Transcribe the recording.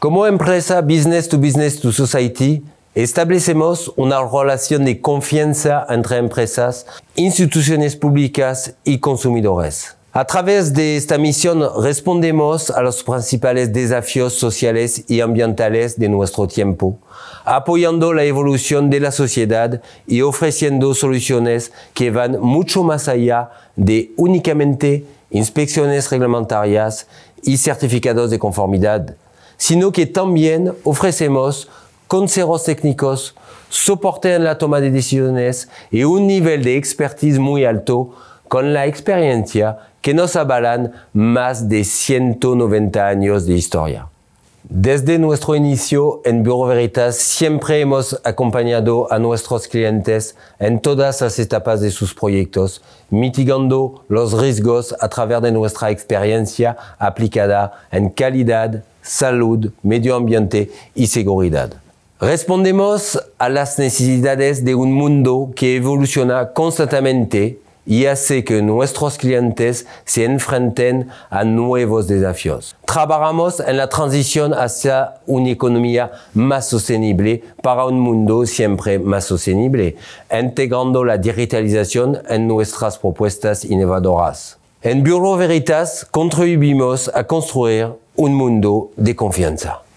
Como empresa Business to Business to Society, establecemos una relación de confianza entre empresas, instituciones públicas y consumidores. A través de esta misión respondemos a los principales desafíos sociales y ambientales de nuestro tiempo, apoyando la evolución de la sociedad y ofreciendo soluciones que van mucho más allá de únicamente inspecciones reglamentarias y certificados de conformidad sino que también ofrecemos consejos técnicos, soporte en la toma de decisiones y un nivel de expertise muy alto con la experiencia que nos avalan más de 190 años de historia. Desde nuestro inicio en Bureau Veritas siempre hemos acompañado a nuestros clientes en todas las etapas de sus proyectos, mitigando los riesgos a través de nuestra experiencia aplicada en calidad, salud, medio ambiente y seguridad. Respondemos a las necesidades de un mundo que evoluciona constantemente y hace que nuestros clientes se enfrenten a nuevos desafíos. Trabajamos en la transición hacia una economía más sostenible para un mundo siempre más sostenible, integrando la digitalización en nuestras propuestas innovadoras. En Bureau Veritas contribuimos a construir un mundo de confianza.